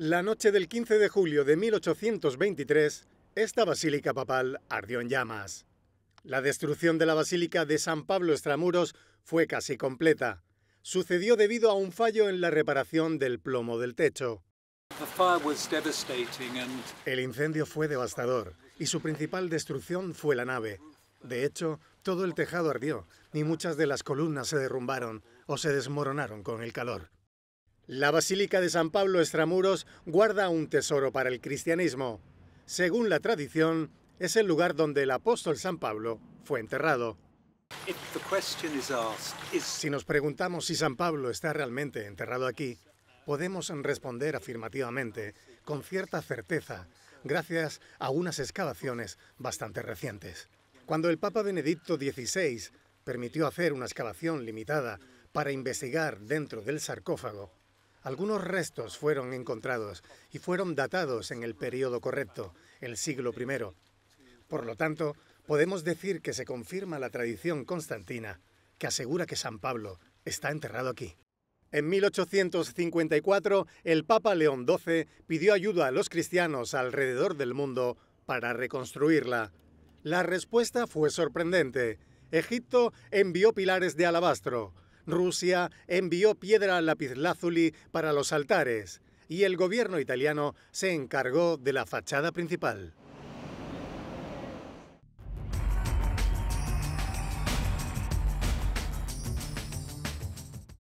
La noche del 15 de julio de 1823, esta basílica papal ardió en llamas. La destrucción de la basílica de San Pablo Estramuros fue casi completa. Sucedió debido a un fallo en la reparación del plomo del techo. El incendio fue devastador y su principal destrucción fue la nave. De hecho, todo el tejado ardió y muchas de las columnas se derrumbaron o se desmoronaron con el calor. La Basílica de San Pablo Extramuros guarda un tesoro para el cristianismo. Según la tradición, es el lugar donde el apóstol San Pablo fue enterrado. Si nos preguntamos si San Pablo está realmente enterrado aquí, podemos responder afirmativamente, con cierta certeza, gracias a unas excavaciones bastante recientes. Cuando el Papa Benedicto XVI permitió hacer una excavación limitada para investigar dentro del sarcófago, algunos restos fueron encontrados y fueron datados en el periodo correcto, el siglo I. Por lo tanto, podemos decir que se confirma la tradición constantina que asegura que San Pablo está enterrado aquí. En 1854, el Papa León XII pidió ayuda a los cristianos alrededor del mundo para reconstruirla. La respuesta fue sorprendente. Egipto envió pilares de alabastro, Rusia envió piedra lapislázuli para los altares y el gobierno italiano se encargó de la fachada principal.